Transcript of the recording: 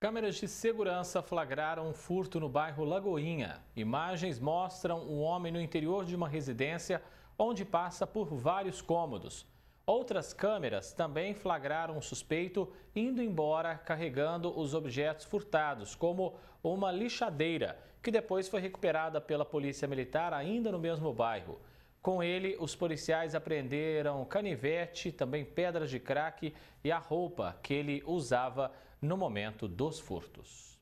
Câmeras de segurança flagraram um furto no bairro Lagoinha. Imagens mostram um homem no interior de uma residência onde passa por vários cômodos. Outras câmeras também flagraram um suspeito indo embora carregando os objetos furtados, como uma lixadeira, que depois foi recuperada pela Polícia Militar ainda no mesmo bairro. Com ele, os policiais apreenderam canivete, também pedras de crack e a roupa que ele usava no momento dos furtos.